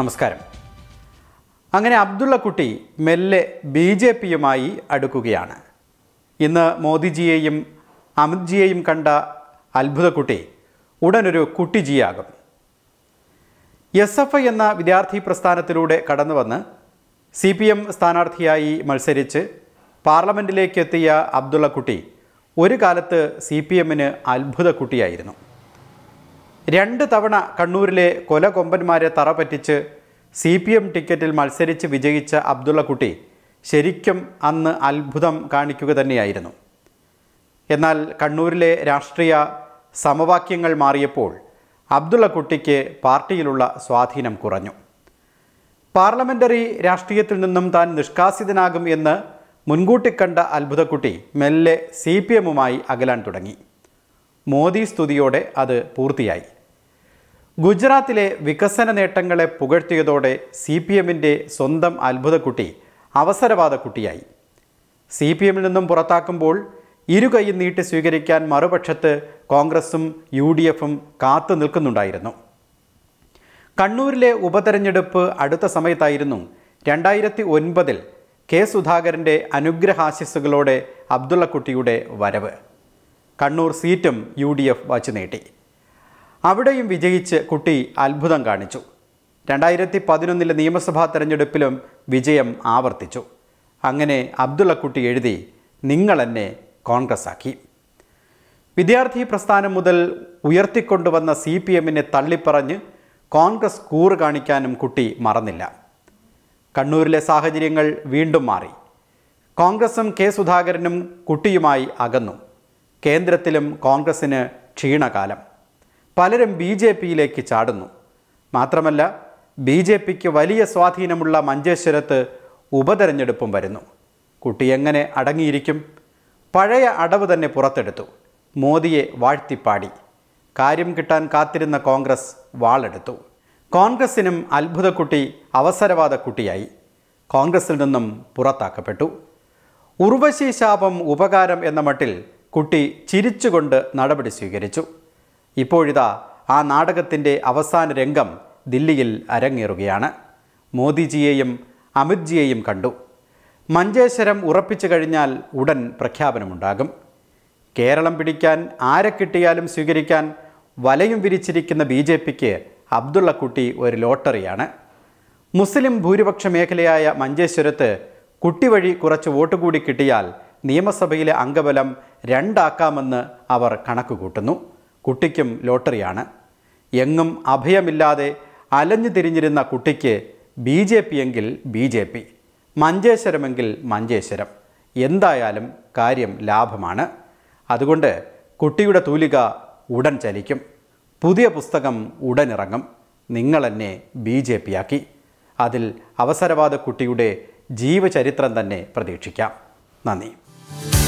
നമസ്കാരം അങ്ങനെ കുട്ടി മെല്ലെ ബി ജെ പിയുമായി അടുക്കുകയാണ് ഇന്ന് മോദിജിയെയും അമിത്ജിയെയും കണ്ട അത്ഭുതക്കുട്ടി ഉടനൊരു കുട്ടിജിയാകും എസ് എഫ് ഐ എന്ന വിദ്യാർത്ഥി പ്രസ്ഥാനത്തിലൂടെ കടന്നുവന്ന് സി പി എം സ്ഥാനാർത്ഥിയായി മത്സരിച്ച് പാർലമെൻറ്റിലേക്ക് എത്തിയ കുട്ടി ഒരു കാലത്ത് സി പി എമ്മിന് കുട്ടിയായിരുന്നു രണ്ട് തവണ കണ്ണൂരിലെ കൊലകൊമ്പന്മാരെ തറ പറ്റിച്ച് സി പി എം ടിക്കറ്റിൽ മത്സരിച്ച് വിജയിച്ച അബ്ദുള്ളക്കുട്ടി ശരിക്കും അന്ന് അത്ഭുതം കാണിക്കുക തന്നെയായിരുന്നു എന്നാൽ കണ്ണൂരിലെ രാഷ്ട്രീയ സമവാക്യങ്ങൾ മാറിയപ്പോൾ അബ്ദുള്ളക്കുട്ടിക്ക് പാർട്ടിയിലുള്ള സ്വാധീനം കുറഞ്ഞു പാർലമെൻ്ററി രാഷ്ട്രീയത്തിൽ നിന്നും താൻ നിഷ്കാസിതനാകും എന്ന് മുൻകൂട്ടി കണ്ട അത്ഭുതക്കുട്ടി മെല്ലെ സി പി എമ്മുമായി അകലാൻ തുടങ്ങി മോദി സ്തുതിയോടെ അത് പൂർത്തിയായി ഗുജറാത്തിലെ വികസന നേട്ടങ്ങളെ പുകഴ്ത്തിയതോടെ സി പി എമ്മിൻ്റെ സ്വന്തം അത്ഭുതക്കുട്ടി അവസരവാദ കുട്ടിയായി സി പി എമ്മിൽ നിന്നും പുറത്താക്കുമ്പോൾ ഇരു കൈ നീട്ടി സ്വീകരിക്കാൻ മറുപക്ഷത്ത് കോൺഗ്രസും യു ഡി എഫും കാത്തു നിൽക്കുന്നുണ്ടായിരുന്നു കണ്ണൂരിലെ ഉപതെരഞ്ഞെടുപ്പ് അടുത്ത സമയത്തായിരുന്നു രണ്ടായിരത്തി ഒൻപതിൽ കെ സുധാകരൻ്റെ അനുഗ്രഹാശിസുകളോടെ അബ്ദുള്ളക്കുട്ടിയുടെ വരവ് കണ്ണൂർ സീറ്റും യു ഡി എഫ് വച്ചു നീട്ടി അവിടെയും വിജയിച്ച് കുട്ടി അത്ഭുതം കാണിച്ചു രണ്ടായിരത്തി പതിനൊന്നിലെ നിയമസഭാ തെരഞ്ഞെടുപ്പിലും വിജയം ആവർത്തിച്ചു അങ്ങനെ അബ്ദുള്ളക്കുട്ടി എഴുതി നിങ്ങൾ എന്നെ കോൺഗ്രസ്സാക്കി വിദ്യാർത്ഥി പ്രസ്ഥാനം മുതൽ ഉയർത്തിക്കൊണ്ടുവന്ന സി പി എമ്മിനെ തള്ളിപ്പറഞ്ഞ് കോൺഗ്രസ് കൂറ് കാണിക്കാനും കുട്ടി മറന്നില്ല കണ്ണൂരിലെ സാഹചര്യങ്ങൾ വീണ്ടും മാറി കോൺഗ്രസും കെ സുധാകരനും കുട്ടിയുമായി അകന്നു കേന്ദ്രത്തിലും കോൺഗ്രസിന് ക്ഷീണകാലം പലരും ബി ജെ പിയിലേക്ക് ചാടുന്നു മാത്രമല്ല ബി ജെ പിക്ക് വലിയ സ്വാധീനമുള്ള മഞ്ചേശ്വരത്ത് ഉപതെരഞ്ഞെടുപ്പും വരുന്നു കുട്ടി എങ്ങനെ അടങ്ങിയിരിക്കും പഴയ അടവ് തന്നെ പുറത്തെടുത്തു മോദിയെ വാഴ്ത്തിപ്പാടി കാര്യം കിട്ടാൻ കാത്തിരുന്ന കോൺഗ്രസ് വാളെടുത്തു കോൺഗ്രസിനും അത്ഭുതക്കുട്ടി അവസരവാദ കുട്ടിയായി കോൺഗ്രസിൽ നിന്നും പുറത്താക്കപ്പെട്ടു ഉർവശി ശാപം ഉപകാരം എന്ന മട്ടിൽ കുട്ടി ചിരിച്ചുകൊണ്ട് നടപടി സ്വീകരിച്ചു ഇപ്പോഴിതാ ആ നാടകത്തിൻ്റെ അവസാന രംഗം ദില്ലിയിൽ അരങ്ങേറുകയാണ് മോദിജിയെയും അമിത്ജിയെയും കണ്ടു മഞ്ചേശ്വരം ഉറപ്പിച്ചു കഴിഞ്ഞാൽ ഉടൻ പ്രഖ്യാപനമുണ്ടാകും കേരളം പിടിക്കാൻ ആരെ കിട്ടിയാലും സ്വീകരിക്കാൻ വലയും വിരിച്ചിരിക്കുന്ന ബി ജെ പിക്ക് അബ്ദുള്ളക്കുട്ടി ഒരു ലോട്ടറിയാണ് മുസ്ലിം ഭൂരിപക്ഷ മേഖലയായ മഞ്ചേശ്വരത്ത് കുട്ടി വഴി കുറച്ച് വോട്ട് കൂടി കിട്ടിയാൽ നിയമസഭയിലെ അംഗബലം രണ്ടാക്കാമെന്ന് അവർ കണക്കുകൂട്ടുന്നു കുട്ടിക്കും ലോട്ടറിയാണ് എങ്ങും അഭയമില്ലാതെ അലഞ്ഞു തിരിഞ്ഞിരുന്ന കുട്ടിക്ക് ബി ജെ പി എങ്കിൽ ബി ജെ പി മഞ്ചേശ്വരമെങ്കിൽ മഞ്ചേശ്വരം എന്തായാലും കാര്യം ലാഭമാണ് അതുകൊണ്ട് കുട്ടിയുടെ തൂലിക ഉടൻ ചലിക്കും പുതിയ പുസ്തകം ഉടനിറങ്ങും നിങ്ങളെന്നെ ബി ജെ ആക്കി അതിൽ അവസരവാദ കുട്ടിയുടെ ജീവചരിത്രം തന്നെ പ്രതീക്ഷിക്കാം നന്ദി